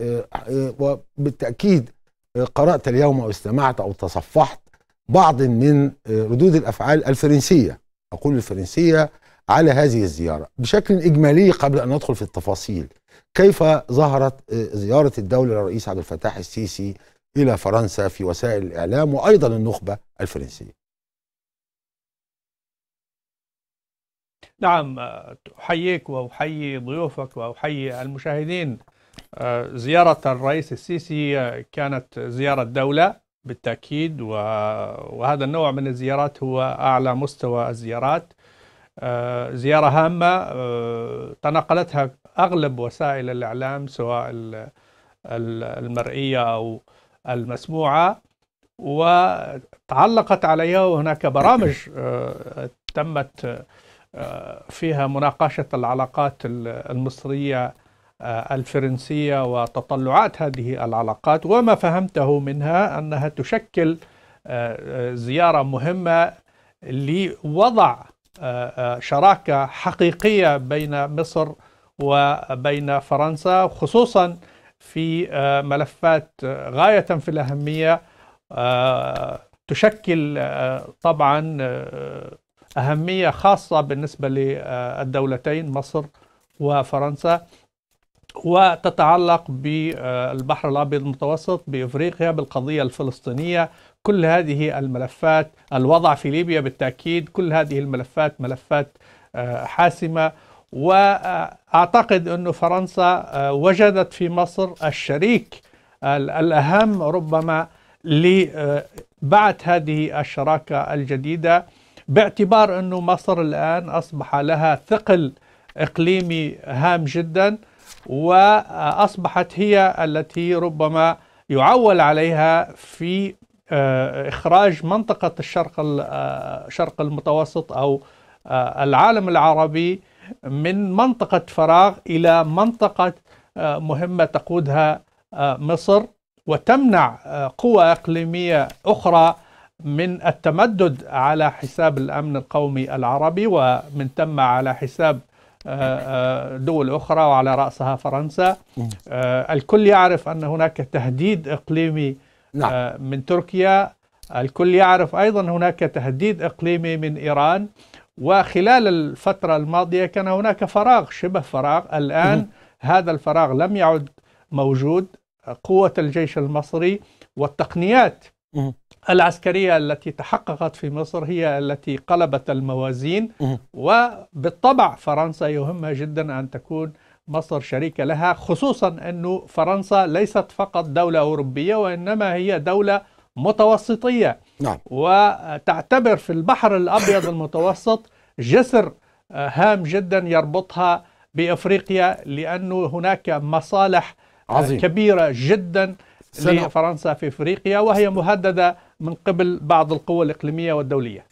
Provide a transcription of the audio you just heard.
آه، آه، وبالتاكيد آه، قرات اليوم او استمعت او تصفحت بعض من ردود الافعال الفرنسيه اقول الفرنسيه على هذه الزياره بشكل اجمالي قبل ان ندخل في التفاصيل كيف ظهرت زياره الدوله للرئيس عبد الفتاح السيسي الى فرنسا في وسائل الاعلام وايضا النخبه الفرنسيه نعم احييك واحيي ضيوفك واحيي المشاهدين آه، زيارة الرئيس السيسي كانت زيارة دولة بالتأكيد وهذا النوع من الزيارات هو أعلى مستوى الزيارات آه، زيارة هامة آه، تناقلتها أغلب وسائل الإعلام سواء المرئية أو المسموعة وتعلقت عليها وهناك برامج تمت فيها مناقشة العلاقات المصرية آه، الفرنسية وتطلعات هذه العلاقات وما فهمته منها أنها تشكل آه، آه، زيارة مهمة لوضع شراكة حقيقية بين مصر وبين فرنسا خصوصا في ملفات غاية في الأهمية تشكل طبعا أهمية خاصة بالنسبة للدولتين مصر وفرنسا وتتعلق بالبحر الابيض المتوسط بافريقيا بالقضيه الفلسطينيه كل هذه الملفات الوضع في ليبيا بالتاكيد كل هذه الملفات ملفات آه، حاسمه واعتقد أن فرنسا آه، وجدت في مصر الشريك الاهم ربما لبعث آه، هذه الشراكه الجديده باعتبار انه مصر الان اصبح لها ثقل اقليمي هام جدا وأصبحت هي التي ربما يعول عليها في آه، إخراج منطقة الشرق الشرق آه، المتوسط أو آه، العالم العربي من منطقة فراغ إلى منطقة مهمة تقودها مصر وتمنع قوى إقليمية أخرى من التمدد على حساب الأمن القومي العربي ومن ثم على حساب آه، آه، دول أخرى وعلى رأسها فرنسا آه، الكل يعرف أن هناك تهديد إقليمي نعم. من تركيا الكل يعرف أيضا هناك تهديد إقليمي من إيران وخلال الفترة الماضية كان هناك فراغ شبه فراغ الآن هذا الفراغ لم يعد موجود قوة الجيش المصري والتقنيات العسكرية التي تحققت في مصر هي التي قلبت الموازين وبالطبع فرنسا يهمها جدا أن تكون مصر شريكة لها خصوصا أن فرنسا ليست فقط دولة أوروبية وإنما هي دولة متوسطية نعم. وتعتبر في البحر الأبيض المتوسط جسر آه، هام جدا يربطها بإفريقيا لأن هناك مصالح آه، عظيم. كبيرة جدا سنة. لفرنسا في افريقيا وهي مهدده من قبل بعض القوى الإقليمية والدولية